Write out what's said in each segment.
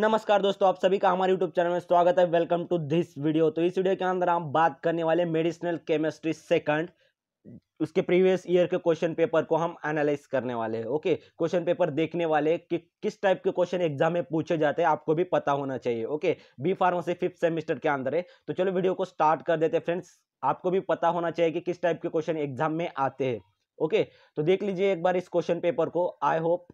नमस्कार दोस्तों आप सभी का हमारे YouTube चैनल में स्वागत है वेलकम टू दिस वीडियो तो इस वीडियो के अंदर हम बात करने वाले मेडिसिनल केमिस्ट्री सेकंड उसके प्रीवियस ईयर के क्वेश्चन पेपर को हम एनालाइज करने वाले हैं ओके क्वेश्चन पेपर देखने वाले कि किस टाइप के क्वेश्चन एग्जाम में पूछे जाते हैं आपको भी पता होना चाहिए okay B pharmacy fifth semester के अंदर है तो चलो वीडियो को स्टार्ट कर देते हैं फ्रेंड्स आपको भी पता होना चाहिए कि किस टाइप के क्वेश्चन एग्जाम में आते हैं ओके okay, तो देख लीजिए एक बार इस क्वेश्चन पेपर को आई होप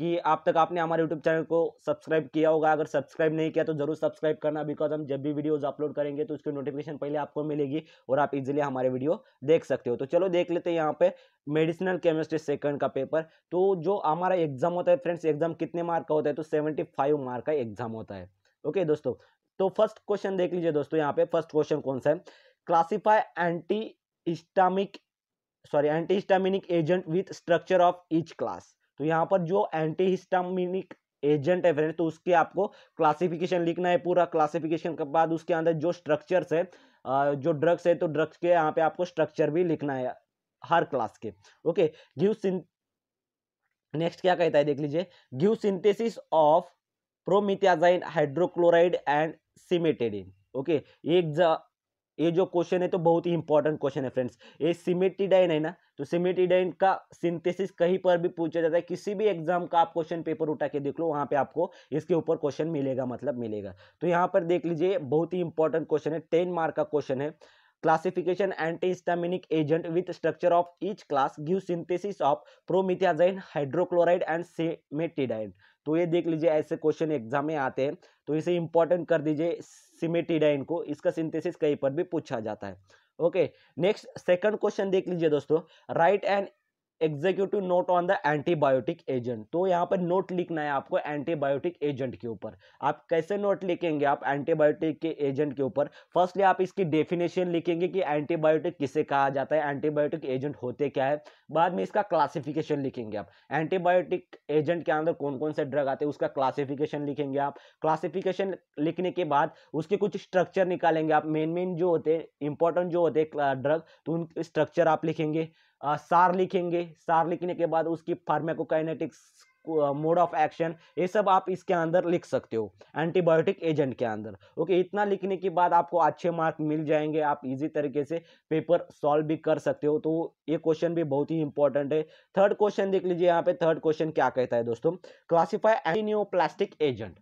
कि आप तक आपने हमारे यूट्यूब चैनल को सब्सक्राइब किया होगा अगर सब्सक्राइब नहीं किया तो जरूर सब्सक्राइब करना बिकॉज हम जब भी वीडियोज अपलोड करेंगे तो उसकी नोटिफिकेशन पहले आपको मिलेगी और आप इजीली हमारे वीडियो देख सकते हो तो चलो देख लेते हैं यहाँ पे मेडिसिनल केमिस्ट्री सेकंड का पेपर तो जो हमारा एग्जाम होता है फ्रेंड्स एग्जाम कितने मार्क का होता है तो सेवेंटी फाइव मार्क का एग्जाम होता है ओके दोस्तों तो फर्स्ट क्वेश्चन देख लीजिए दोस्तों यहाँ पे फर्स्ट क्वेश्चन कौन सा है classify anti histamic sorry anti histaminic agent with structure of each class तो यहाँ पर जो एंटी हिस्टामिनिक एजेंट है फ्रेंड तो उसके आपको क्लासिफिकेशन लिखना है पूरा क्लासिफिकेशन के बाद उसके अंदर जो स्ट्रक्चर्स है जो ड्रग्स है तो ड्रग्स के यहाँ पे आपको स्ट्रक्चर भी लिखना है हर क्लास के ओके गिव नेक्स्ट क्या कहता है देख लीजिए give synthesis of promethazine hydrochloride and cimetidine okay एक ये जो क्वेश्चन है तो बहुत ही इंपॉर्टेंट क्वेश्चन है फ्रेंड्स ये सिमेटिडाइन है ना तो सिमेटिडाइन का सिंथेसिस कहीं पर भी पूछा जाता है किसी भी एग्जाम का आप क्वेश्चन पेपर उठा के देख लो वहाँ पे आपको इसके ऊपर क्वेश्चन मिलेगा मतलब मिलेगा तो यहाँ पर देख लीजिए बहुत ही इंपॉर्टेंट क्वेश्चन है टेन मार्क का क्वेश्चन है classification antihistaminic agent with structure of each class give synthesis of promethazine hydrochloride and cimetidine तो ये देख लीजिए ऐसे क्वेश्चन एग्जाम में आते हैं तो इसे इंपॉर्टेंट कर दीजिए सिमेटिडाइन को इसका सिंथेसिस कहीं पर भी पूछा जाता है ओके नेक्स्ट सेकंड क्वेश्चन देख लीजिए दोस्तों write and executive note on the antibiotic agent तो यहाँ पर नोट लिखना है आपको एंटीबायोटिक एजेंट के ऊपर आप कैसे नोट लिखेंगे आप एंटीबायोटिक के एजेंट के ऊपर फर्स्टली आप इसकी डेफिनेशन लिखेंगे कि एंटीबायोटिक किसे कहा जाता है एंटीबायोटिक एजेंट होते क्या है बाद में इसका क्लासिफिकेशन लिखेंगे आप एंटीबायोटिक एजेंट के अंदर कौन कौन से ड्रग आते हैं उसका क्लासिफिकेशन लिखेंगे आप क्लासिफिकेशन लिखने के बाद उसके कुछ स्ट्रक्चर निकालेंगे आप मेन मेन जो होते हैं इंपॉर्टेंट जो होते हैं ड्रग तो उन स्ट्रक्चर आप लिखेंगे सार लिखेंगे सार लिखने के बाद उसकी फार्मेकोकाइनेटिक्स मोड ऑफ एक्शन ये सब आप इसके अंदर लिख सकते हो एंटीबायोटिक एजेंट के अंदर ओके okay, इतना लिखने के बाद आपको अच्छे मार्क मिल जाएंगे आप इजी तरीके से पेपर सॉल्व भी कर सकते हो तो ये क्वेश्चन भी बहुत ही इंपॉर्टेंट है थर्ड क्वेश्चन देख लीजिए यहाँ पे थर्ड क्वेश्चन क्या कहता है दोस्तों classify antineoplastic agent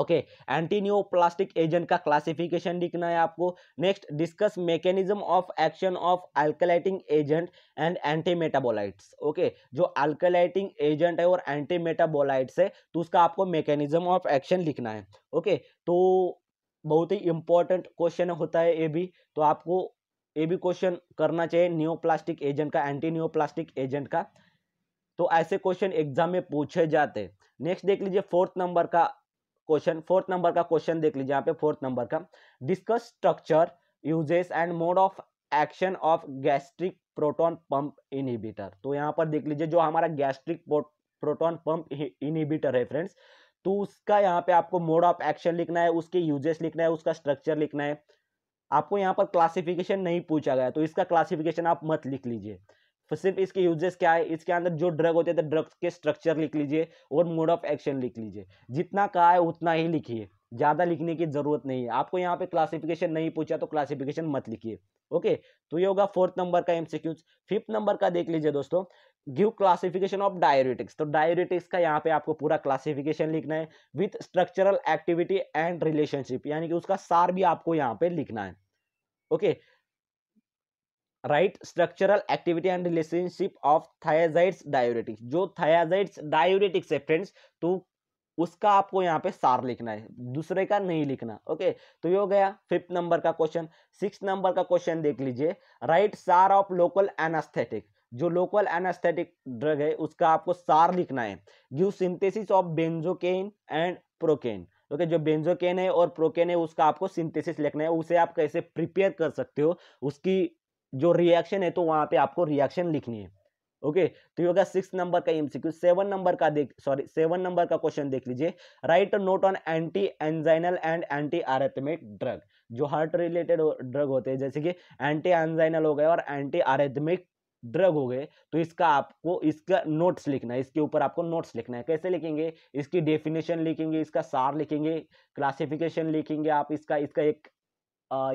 okay antineoplastic agent का क्लासिफिकेशन लिखना है आपको next discuss mechanism of action of alkylating agent and anti metabolites okay जो अल्कलाइटिंग एजेंट है और एंटी मेटाबोलाइट्स है तो उसका आपको मैकेनिज्म ऑफ एक्शन लिखना है ओके okay, तो बहुत ही इंपॉर्टेंट क्वेश्चन होता है ये भी तो आपको ये भी क्वेश्चन करना चाहिए प्लास्टिक एजेंट का एंटी प्लास्टिक एजेंट का तो ऐसे क्वेश्चन एग्जाम में पूछे जाते हैं नेक्स्ट देख लीजिए फोर्थ नंबर का क्वेश्चन फोर्थ नंबर का क्वेश्चन देख लीजिए यहाँ पे फोर्थ नंबर का discuss structure uses and mode of action of gastric proton pump inhibitor तो यहाँ पर देख लीजिए जो हमारा गैस्ट्रिक प्रोटोन पंप इनहिबिटर है फ्रेंड्स तो उसका यहाँ पे आपको मोड ऑफ एक्शन लिखना है उसके यूजेस लिखना है उसका स्ट्रक्चर लिखना है आपको यहाँ पर क्लासिफिकेशन नहीं पूछा गया तो इसका क्लासिफिकेशन आप मत लिख लीजिए तो सिर्फ इसके यूजेस क्या है इसके अंदर जो ड्रग होते हैं तो ड्रग्स के स्ट्रक्चर लिख लीजिए और मोड ऑफ एक्शन लिख लीजिए जितना कहा है उतना ही लिखिए ज़्यादा लिखने की ज़रूरत नहीं है आपको यहाँ पे क्लासिफिकेशन नहीं पूछा तो क्लासिफिकेशन मत लिखिए ओके तो ये होगा फोर्थ नंबर का एमसीक्यूज फिफ्थ नंबर का देख लीजिए दोस्तों गिव क्लासिफिकेशन ऑफ डायरेटिक्स तो डायरेटिक्स का यहाँ पे आपको पूरा क्लासिफिकेशन लिखना है with structural activity and relationship यानी कि उसका सार भी आपको यहाँ पे लिखना है okay okay, right structural activity and relationship of thiazides diuretics जो थायाजाइड्स डायोरेटिक्स है फ्रेंड्स तो उसका आपको यहाँ पे सार लिखना है दूसरे का नहीं लिखना ओके तो ये हो गया फिफ्थ नंबर का क्वेश्चन सिक्स नंबर का क्वेश्चन देख लीजिए right SAR of local anaesthetic जो लोकल एनास्थेटिक ड्रग है उसका आपको सार लिखना है give synthesis of benzocaine and procaine okay जो बेंजोकेन है और प्रोकेन है उसका आपको सिंथेसिस लिखना है उसे आप कैसे प्रिपेयर कर सकते हो उसकी जो रिएक्शन है तो वहाँ पे आपको रिएक्शन लिखनी है ओके तो ये होगा सिक्स नंबर का एमसीक्यू सेवन नंबर का देख सॉरी सेवन नंबर का क्वेश्चन देख लीजिए right note on anti anginal and anti arrhythmic drug जो हार्ट रिलेटेड ड्रग होते हैं जैसे कि एंटी एंजाइनल हो गए और एंटी आरेथमिक ड्रग हो गए तो इसका आपको इसका नोट्स लिखना है इसके ऊपर आपको नोट्स लिखना है कैसे लिखेंगे इसकी डेफिनेशन लिखेंगे इसका सार लिखेंगे क्लासिफिकेशन लिखेंगे आप इसका इसका एक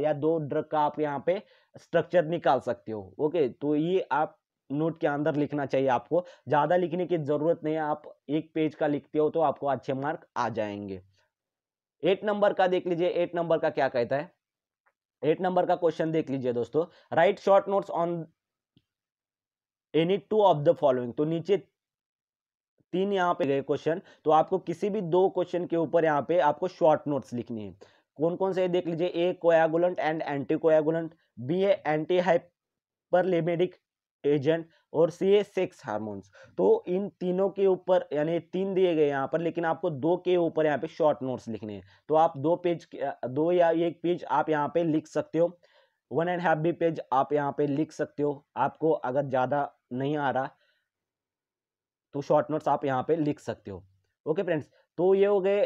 या दो ड्रग का आप यहाँ पे स्ट्रक्चर निकाल सकते हो ओके तो ये आप नोट के अंदर लिखना चाहिए आपको ज़्यादा लिखने की ज़रूरत नहीं है आप एक पेज का लिखते हो तो आपको अच्छे मार्क आ जाएंगे एट नंबर का देख लीजिए एट नंबर का क्या कहता है एट नंबर का क्वेश्चन देख लीजिए दोस्तों right short notes on any two of the following तो नीचे तीन यहाँ पे गए क्वेश्चन तो आपको किसी भी दो क्वेश्चन के ऊपर यहाँ पे आपको शॉर्ट नोट्स लिखनी है कौन कौन से है देख लीजिए A coagulant and anti coagulant B है एंटी हाइपरलेमेडिक एजेंट और सी ए सेक्स हार्मोन्स तो इन तीनों के ऊपर यानी तीन दिए गए यहाँ पर लेकिन आपको दो के ऊपर यहाँ पे शॉर्ट नोट्स लिखने हैं तो आप दो पेज दो या एक पेज आप यहाँ पे लिख सकते हो वन एंड हाफ भी पेज आप यहाँ पे लिख सकते हो आपको अगर ज़्यादा नहीं आ रहा तो शॉर्ट नोट्स आप यहाँ पे लिख सकते हो ओके फ्रेंड्स तो ये हो गए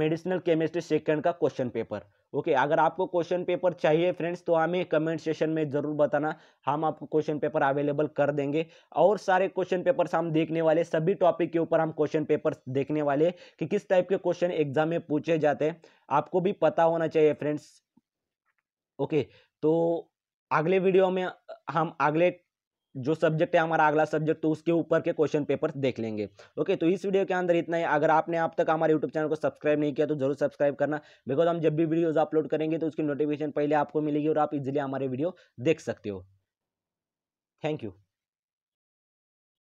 मेडिसिनल केमिस्ट्री सेकंड का क्वेश्चन पेपर ओके अगर आपको क्वेश्चन पेपर चाहिए फ्रेंड्स तो हमें कमेंट सेशन में ज़रूर बताना हम आपको क्वेश्चन पेपर अवेलेबल कर देंगे और सारे क्वेश्चन पेपर्स हम देखने वाले सभी टॉपिक के ऊपर हम क्वेश्चन पेपर देखने वाले कि किस टाइप के क्वेश्चन एग्जाम में पूछे जाते हैं आपको भी पता होना चाहिए फ्रेंड्स ओके तो अगले वीडियो में हम अगले जो सब्जेक्ट है हमारा अगला सब्जेक्ट तो उसके ऊपर के क्वेश्चन पेपर देख लेंगे ओके तो इस वीडियो के अंदर इतना ही अगर आपने अब तक हमारे यूट्यूब चैनल को सब्सक्राइब नहीं किया तो जरूर सब्सक्राइब करना बिकॉज हम जब भी वीडियोज अपलोड करेंगे तो उसकी नोटिफिकेशन पहले आपको मिलेगी और आप इजिली हमारे वीडियो देख सकते हो थैंक यू